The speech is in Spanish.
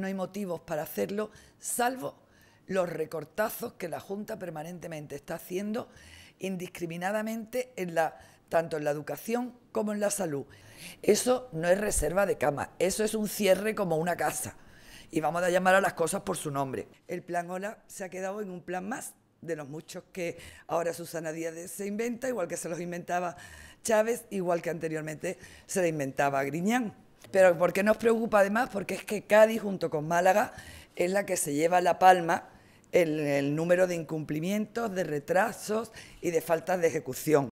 no hay motivos para hacerlo, salvo los recortazos que la Junta permanentemente está haciendo indiscriminadamente en la, tanto en la educación como en la salud. Eso no es reserva de cama, eso es un cierre como una casa. Y vamos a llamar a las cosas por su nombre. El plan Ola se ha quedado en un plan más de los muchos que ahora Susana Díaz se inventa, igual que se los inventaba Chávez, igual que anteriormente se le inventaba Griñán pero qué nos preocupa además? Porque es que Cádiz, junto con Málaga, es la que se lleva la palma en el número de incumplimientos, de retrasos y de faltas de ejecución.